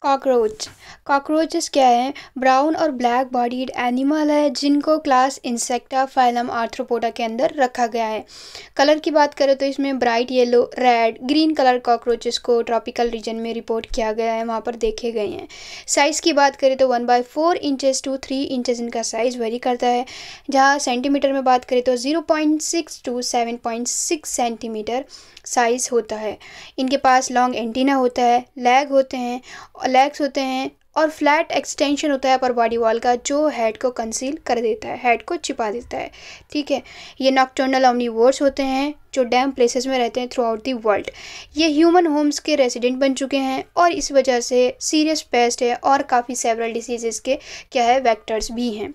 cockroach cockroaches क्या हैं brown और ब्लैक बॉडीड एनिमल है जिनको क्लास इंसेक्टा फाइलम आर्थ्रोपोडा के अंदर रखा गया है कलर की बात करें तो इसमें bright yellow red green colour cockroaches को ट्रॉपिकल रीजन में रिपोर्ट किया गया है वहाँ पर देखे गए हैं साइज़ की बात करें तो one by four inches two three inches इनका साइज़ वेरी करता है जहाँ सेंटीमीटर में बात करें तो zero point six two seven point six centimetre size होता है इनके पास लॉन्ग एंटीना होता है लेग होते हैं लेग्स होते हैं और फ्लैट एक्सटेंशन होता है अपर बॉडी वॉल का जो हेड को कंसील कर देता है हेड को छिपा देता है ठीक है ये नॉक्टर्नल ऑमनी होते हैं जो डैम प्लेसेस में रहते हैं थ्रू आउट दी वर्ल्ड ये ह्यूमन होम्स के रेजिडेंट बन चुके हैं और इस वजह से सीरियस पेस्ट है और काफ़ी सेवरल डिसीजेज़ के क्या है वैक्टर्स भी हैं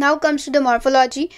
now comes to the morphology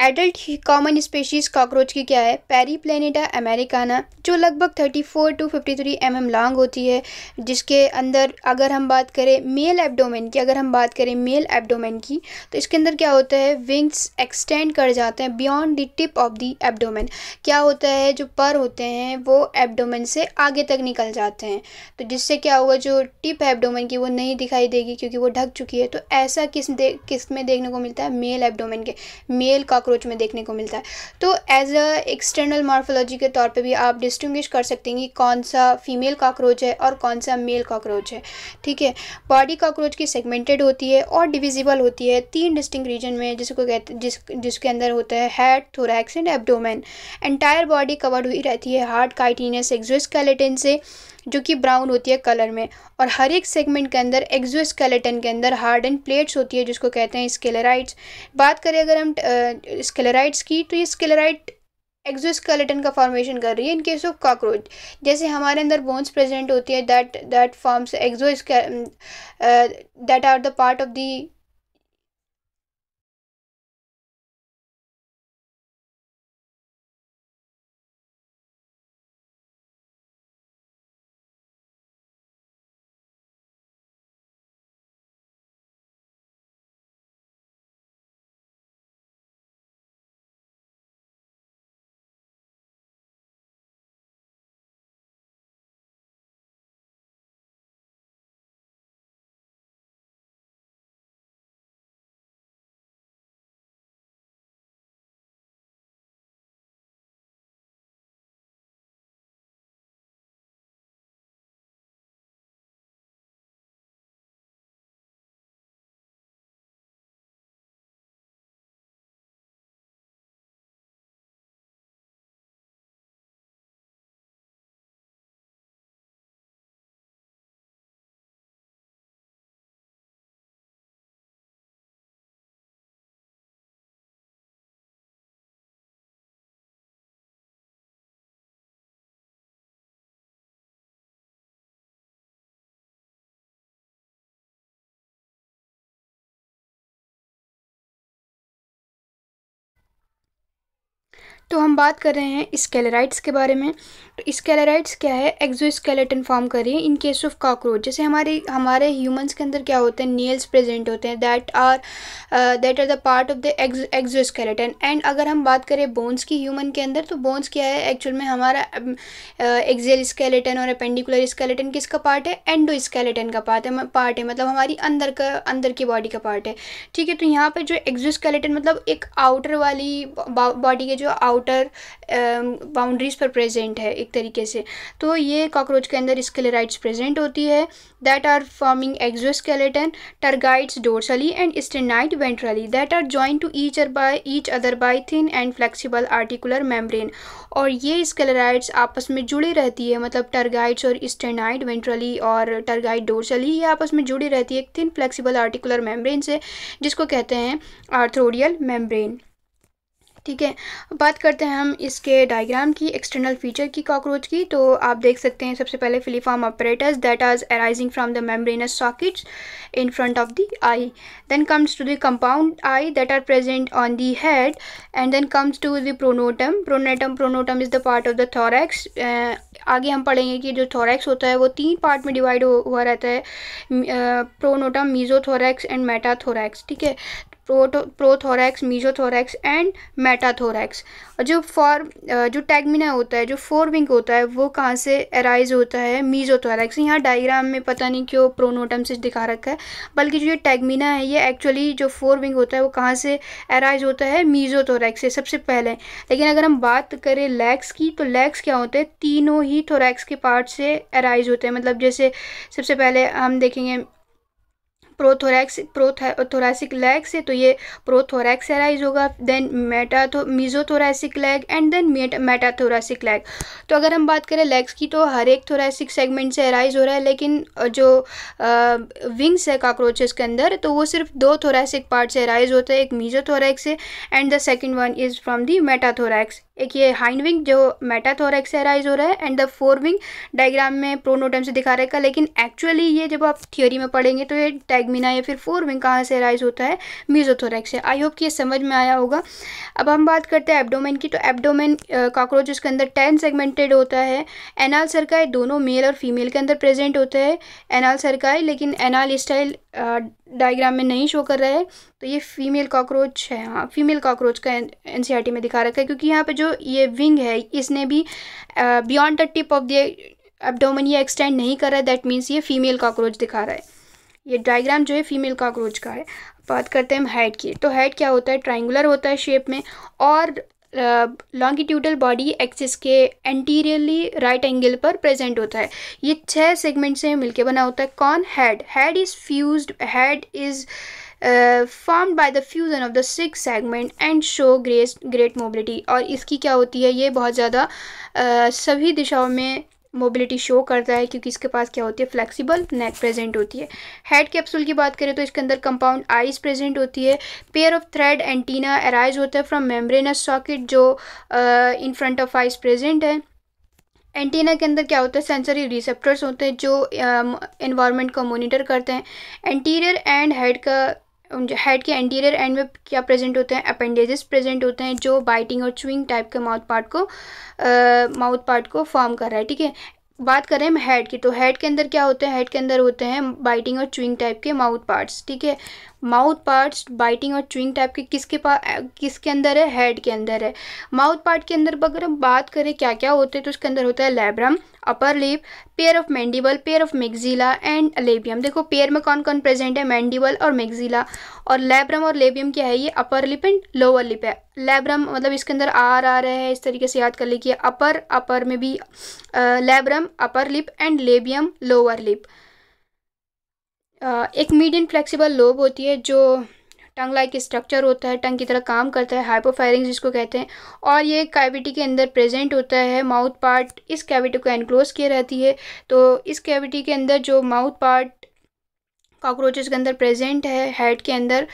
adult common species cockroach की क्या है पैरी प्लेनेटा अमेरिकाना जो लगभग 34 टू 53 थ्री mm लॉन्ग होती है जिसके अंदर अगर हम बात करें मेल एब्डोमेन की अगर हम बात करें मेल एब्डोमेन की तो इसके अंदर क्या होता है विंग्स एक्सटेंड कर जाते हैं beyond the tip of the abdomen क्या होता है जो पर होते हैं वो एब्डोमेन से आगे तक निकल जाते हैं तो जिससे क्या होगा जो टिप है एब्डोमेन की वो नहीं दिखाई देगी क्योंकि वो ढक चुकी है तो ऐसा किस दे किस में देखने को मिलता है मेल एब्डोमेन के मेल कॉकरोच में देखने को मिलता है तो एज अ एक्सटर्नल मॉर्फोलॉजी के तौर पे भी आप डिस्टिंग्विश कर सकते हैं कि कौन सा फीमेल कॉकरोच है और कौन सा मेल कॉकरोच है ठीक है बॉडी कॉकरोच की सेगमेंटेड होती है और डिविजिबल होती है तीन डिस्टिंग रीजन में जिसको कहते जिस जिसके अंदर होता है head thorax and abdomen entire body covered हुई रहती है हार्ट काइटीनियस एग्जोस्केलेटिन से जो कि ब्राउन होती है कलर में और हर एक सेगमेंट के अंदर एक्जोस्केलेटन के अंदर हार्ड एंड प्लेट्स होती है जिसको कहते हैं स्केलेराइट्स बात करें अगर हम स्केलेराइट्स की तो ये स्केलेराइट एक्जोस्केलेटन का फॉर्मेशन कर रही है इन केस ऑफ कॉकरोच जैसे हमारे अंदर बोन्स प्रेजेंट होती है that that forms exo that are the part of the तो हम बात कर रहे हैं स्केलेराइट्स के बारे में तो स्केलेराइट्स क्या है एक्जो स्केलेटन फॉर्म कर रही है इन केस ऑफ काक्रोच जैसे हमारे हमारे ह्यूमंस के अंदर क्या होते हैं नेल्स प्रेजेंट होते हैं that are that are the part of the exoskeleton and अगर हम बात करें बोन्स की ह्यूमन के अंदर तो बोन्स क्या है एक्चुअल में हमारा एक्जेल um, स्केलेटन uh, और अपेंडिकुलर स्केलेटन किसका पार्ट है एंडो स्केलेटन का पार्ट है पार्ट है मतलब हमारी अंदर का अंदर की बॉडी का पार्ट है ठीक है तो यहाँ पर जो एक्जो स्केलेटन मतलब एक आउटर वाली बॉडी के जो आउट आउटर बाउंड्रीज़ um, पर प्रेजेंट है एक तरीके से तो ये कॉकरोच के अंदर स्केलेराइट्स प्रेजेंट होती है that are forming exoskeleton tergites dorsally and sternite ventrally that are join to each by each other by thin and flexible articular membrane और ये स्केलेराइट्स आपस में जुड़ी रहती है मतलब टर्गाइट्स और स्टेनाइट वेंट्रली और टर्गाइट डोर्सली ये आपस में जुड़ी रहती है एक थिन फ्लेक्सिबल आर्टिकुलर मेम्ब्रेन से जिसको कहते हैं आर्थ्रोडियल मेम्ब्रेन ठीक है बात करते हैं हम इसके डायग्राम की एक्सटर्नल फीचर की कॉकरोच की तो आप देख सकते हैं सबसे पहले filiform operators that are arising from the membranous sockets in front of the eye then comes to the compound eye that are present on the head and then comes to the pronotum pronotum pronotum is the part of the thorax आगे हम पढ़ेंगे कि जो thorax होता है वो तीन part में डिवाइड हुआ रहता है प्रोनोटम मीजोथोरैक्स एंड मेटाथोरैक्स ठीक है proto prothorax mesothorax and metathorax और जो फॉर जो टैगमिना होता है जो फोर विंग होता है वो कहाँ से एराइज होता है मीजोथोरैक्स यहाँ डायग्राम में पता नहीं क्यों प्रोनोटम से दिखा रखा है बल्कि जो ये टैगमिना है ये एक्चुअली जो फोर विंग होता है वो कहाँ से एराइज होता है मीजोथोरैक्स से सबसे पहले लेकिन अगर हम बात करें लेग्स की तो लेग्स क्या होते हैं तीनों ही थोरैक्स के पार्ट से एराइज होते हैं मतलब जैसे सबसे पहले हम देखेंगे प्रोथोरैक्स प्रोथोरैसिक लेग से तो ये प्रोथोरैक्सराइज होगा then meta mesothoracic leg and then met metathoracic leg तो अगर हम बात करें लेग्स की तो हर एक थोरैसिक सेगमेंट से अराइज हो रहा है लेकिन जो विंग्स है काक्रोचेस के अंदर तो वो सिर्फ दो थोरैसिक पार्ट से अराइज होता है एक मीजोथोरैक्स से and the second one is from the metathorax एक ये हाइंड विंग जो मेटाथोरैक्स से हो रहा है and the fore wing diagram में प्रोनोटम से दिखा रहेगा लेकिन एक्चुअली ये जब आप थियोरी में पढ़ेंगे तो ये टैगमिना या फिर फोर विंग कहाँ से राइज होता है म्यूजोथोरैक्स से आई होप कि ये समझ में आया होगा अब हम बात करते हैं एबडोमेन की तो एबडोमेन काकरोच उसके अंदर टेन सेगमेंटेड होता है एनाल सरकाई दोनों मेल और फीमेल के अंदर प्रेजेंट होते हैं एनाल सरकाई लेकिन एनाल स्टाइल डायग्राम में नहीं शो कर रहा है तो ये फीमेल कॉकरोच है हाँ फीमेल कॉकरोच का एन e में दिखा रखा है क्योंकि यहाँ पे जो ये विंग है इसने भी beyond the tip of the abdomen ये एक्सटेंड नहीं कर रहा है दैट मीन्स ये फीमेल कॉकरोच दिखा रहा है ये डायग्राम जो है फीमेल कॉकरोच का है बात करते हैं हम हेड की तो हेड क्या होता है ट्राइंगुलर होता है शेप में और लॉन्गिट्यूडल बॉडी एक्सिस के एंटीरियरली राइट एंगल पर प्रेजेंट होता है ये छह सेगमेंट से मिलके बना होता है कौन head head is fused head is formed by the fusion of the six segment and show grace great mobility और इसकी क्या होती है ये बहुत ज़्यादा uh, सभी दिशाओं में मोबिलिटी शो करता है क्योंकि इसके पास क्या होती है फ्लेक्सिबल नेक प्रेजेंट होती है हेड कैप्सूल की बात करें तो इसके अंदर कंपाउंड आइज प्रेजेंट होती है pair of thread antenna arise होता है फ्रॉम मेम्ब्रेनस सॉकेट जो in front of eyes present है एंटीना के अंदर क्या होता है सेंसरी रिसेप्टर्स होते हैं जो इन्वायरमेंट um, uh, को मोनिटर करते हैं एंटीरियर एंड हेड का हेड के एंटीरियर एंड में क्या प्रेजेंट होते हैं अपेंडेजेस प्रेजेंट होते हैं जो बाइटिंग और चुइंग टाइप के माउथ पार्ट को माउथ पार्ट को फॉर्म कर रहा है ठीक है बात करें हम हेड की तो हेड के अंदर क्या होते हैं हेड के अंदर होते हैं बाइटिंग और चुइंग टाइप के माउथ पार्ट्स ठीक है माउथ पार्ट्स बाइटिंग और चुइंग टाइप के किसके पास किसके अंदर है हेड के अंदर है माउथ पार्ट के अंदर अगर हम बात करें क्या क्या होते हैं तो उसके अंदर होता है labrum upper lip pair of mandible pair of maxilla and labium देखो पेयर में कौन कौन प्रेजेंट है मैंडिबल और मिक्जिला और लेब्रम और लेबियम क्या है ये upper lip and lower lip है लेब्रम मतलब इसके अंदर आर आ रहा है इस तरीके से याद कर लीजिए अपर अपर में भी labrum upper lip and labium lower lip एक मीडियम फ्लेक्सिबल लोब होती है जो टंग लाइक स्ट्रक्चर होता है टंग की तरह काम करता है हाइपोफायरिंग जिसको कहते हैं और ये कैविटी के अंदर प्रेजेंट होता है माउथ पार्ट इस कैविटी को एनक्लोज किए रहती है तो इस कैविटी के अंदर जो माउथ पार्ट कॉकरोचेस के अंदर प्रेजेंट है हेड के अंदर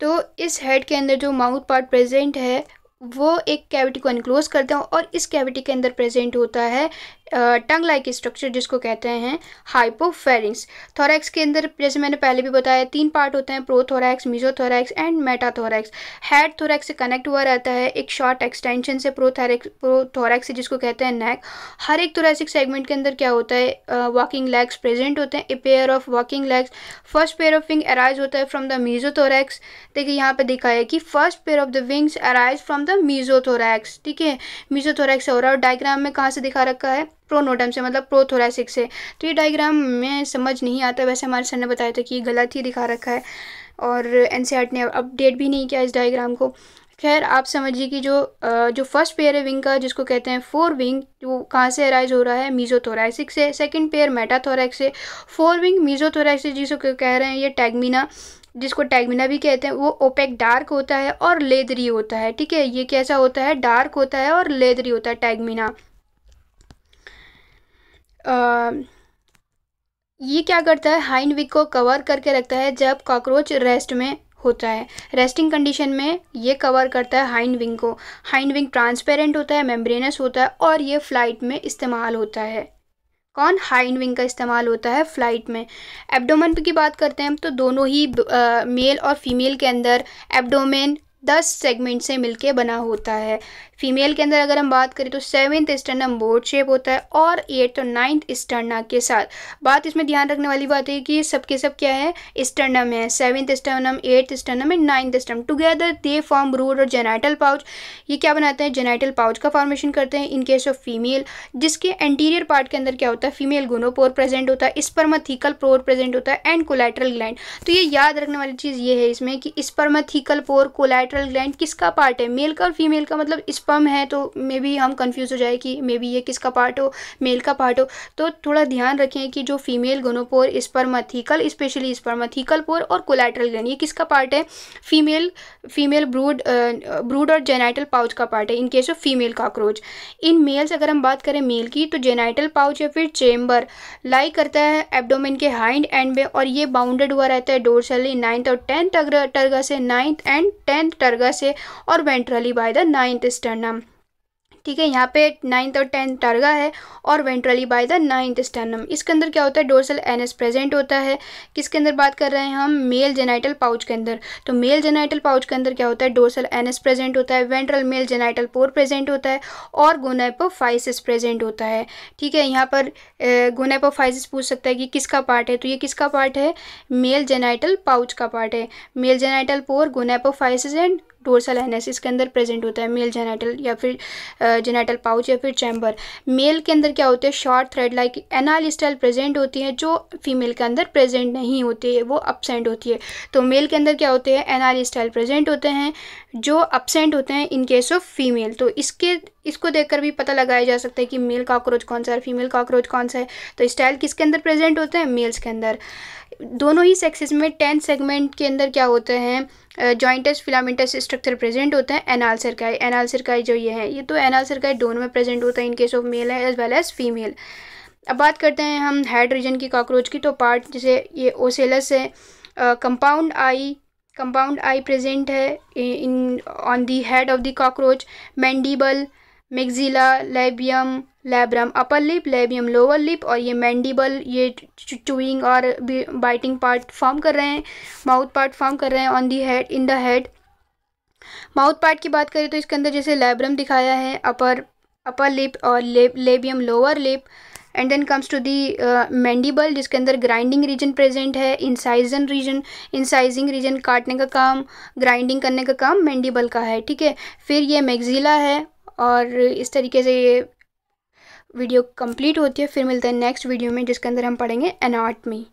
तो इस हेड के अंदर जो माउथ पार्ट प्रेजेंट है वो एक कैविटी को इनक्लोज करते हैं और इस कैविटी के अंदर प्रेजेंट होता है टंग लाइक स्ट्रक्चर जिसको कहते हैं हाइपोफेरिंग्स थोरैक्स के अंदर जैसे मैंने पहले भी बताया तीन पार्ट होते हैं prothorax mesothorax and metathorax head thorax से कनेक्ट हुआ रहता है एक शॉर्ट एक्सटेंशन से प्रोथोरैक्स प्रोथोरैक्स जिसको कहते हैं नेक हर एक थोरैसिक सेगमेंट के अंदर क्या होता है वॉकिंग लेग्स प्रेजेंट होते हैं a pair of walking legs first pair of wing arise होता है फ्रॉम द मीजोथोरैक्स देखिए यहाँ पर दिखाया कि first pair of the wings arise from the mesothorax ठीक है मीजोथोरैक्स हो रहा है और डायग्राम में कहाँ से दिखा रखा है प्रोनोडम से मतलब प्रोथोरैसिक से तो ये डायग्राम में समझ नहीं आता वैसे हमारे सर ने बताया था कि ये गलत ही दिखा रखा है और एन e ने अपडेट भी नहीं किया इस डायग्राम को खैर आप समझिए कि जो जो फर्स्ट पेयर है विंग का जिसको कहते हैं फोर विंग वो कहाँ से अराइज हो रहा है मीजोथोरैसिक से सेकंड पेयर मेटाथोरैक्स से फोर विंग मीजोथोरैक्स से जिसको कह रहे हैं ये टैगमिना जिसको टैगमिना भी कहते हैं वो ओपेक डार्क होता है और लेदरी होता है ठीक है ये कैसा होता है डार्क होता है और लेदरी होता है टैगमिना ये क्या करता है हाइंड विक को कवर करके रखता है जब कॉकरोच रेस्ट में होता है रेस्टिंग कंडीशन में ये कवर करता है हाइंड विंग को हाइंड विंग ट्रांसपेरेंट होता है मेम्ब्रेनस होता है और ये फ्लाइट में इस्तेमाल होता है कौन हाइंड विंग का इस्तेमाल होता है फ्लाइट में एब्डोमेन की बात करते हैं हम तो दोनों ही मेल और फीमेल के अंदर एब्डोमेन दस सेगमेंट से मिलके बना होता है फीमेल के अंदर अगर हम बात करें तो सेवन्थ स्टर्नम बोर्ड शेप होता है और एट और नाइन्थ स्टर्ना के साथ बात इसमें ध्यान रखने वाली बात है कि सबके सब क्या है स्टर्नम है seventh sternum eighth sternum and ninth sternum together they form brood और जेनाइटल पाउच ये क्या बनाते हैं जेनाइटल पाउच का फॉर्मेशन करते हैं इन केस ऑफ फीमेल जिसके एंटीरियर पार्ट के अंदर क्या होता है फीमेल गोनोपोर प्रेजेंट होता है स्पर्मथिकल पोर प्रेजेंट होता है एंड कोलेट्रल ग्लैंड तो ये याद रखने वाली चीज़ ये है इसमें कि spermathecal pore collateral parental gland किसका पार्ट है मेल का और फीमेल का मतलब स्पम है तो मे बी हम कन्फ्यूज हो जाए कि मे बी ये किसका पार्ट हो मेल का पार्ट हो तो थोड़ा ध्यान रखें कि जो female gonopore spermathecal specially spermathecal pore और कोलेट्रल ग्लैंड ये किसका पार्ट है फीमेल फीमेल ब्रूड ब्रूड और जेनाइटल पाउच का पार्ट है in case of female cockroach in males अगर हम बात करें मेल की तो जेनाइटल पाउच या फिर चेम्बर लाई करता है एबडोमिन के हाइंड एंड में और ये बाउंडेड हुआ रहता है डोरसली नाइन्थ और टेंथ टर्गस से नाइन्थ एंड टेंथ टर्गस है और ventrally by the ninth sternum ठीक है यहाँ पे नाइन्थ और टेंथ टारगा है और ventrally by the ninth sternum इसके अंदर क्या होता है डोर्सल एनएस प्रेजेंट होता है किसके अंदर बात कर रहे हैं हम मेल जेनाइटल पाउच के अंदर तो मेल जेनाइटल पाउच के अंदर क्या होता है डोर्सल एनएस प्रेजेंट होता है ventral male genital pore present होता है और गोनाइपोफाइसिस प्रेजेंट होता है ठीक है यहाँ पर गोनाइपोफाइसिस पूछ सकता है कि किसका पार्ट है तो ये किसका पार्ट है मेल जेनाइटल पाउच का पार्ट है male genital pore gonapophysis and dorsal anus इसके अंदर प्रेजेंट होता है मेल जेनेटल या फिर जेनेटल पाउच या फिर चैम्बर मेल के अंदर क्या होते हैं short thread like anal style present होती है जो फीमेल के अंदर प्रेजेंट नहीं होती है वो अपसेंट होती है तो मेल के अंदर क्या होते हैं एनाल स्टाइल प्रेजेंट होते हैं जो अपसेंट होते हैं इन केस ऑफ फीमेल तो इसके इसको देखकर भी पता लगाया जा सकता है कि मेल काक्रोच कौन सा है फीमेल काक्रोच कौन सा है तो स्टाइल किसके अंदर प्रेजेंट होते हैं मेल्स के अंदर दोनों ही सेक्सेस में टेन सेगमेंट के अंदर क्या होते हैं जॉइंटस फिलामेंटस स्ट्रक्चर प्रेजेंट होते हैं एनाल सरकाई एनाल सरकाई जो ये है ये तो एनाल सरकाई दोनों में प्रेजेंट होता है इन केस ऑफ मेल है एज वेल एज फीमेल अब बात करते हैं हम हेड रीजन की कॉकरोच की तो पार्ट जैसे ये ओसेलस है compound eye compound eye present है in on the head of the cockroach mandible maxilla labium labrum upper lip labium lower lip और ये मैंडिबल ये चुइंग और बाइटिंग पार्ट फॉर्म कर रहे हैं माउथ पार्ट फॉर्म कर रहे हैं on the head in the head mouth part की बात करें तो इसके अंदर जैसे लेब्रम दिखाया है अपर अपर लिप और labium lower lip and then comes to the mandible जिसके अंदर ग्राइंडिंग रीजन प्रेजेंट है इंसाइजन रीजन इंसाइजिंग रीजन काटने का काम ग्राइंडिंग करने का काम मैंडिबल का है ठीक है फिर ये मैगजिला है और इस तरीके से ये वीडियो कंप्लीट होती है फिर मिलते हैं नेक्स्ट वीडियो में जिसके अंदर हम पढ़ेंगे एनाटमी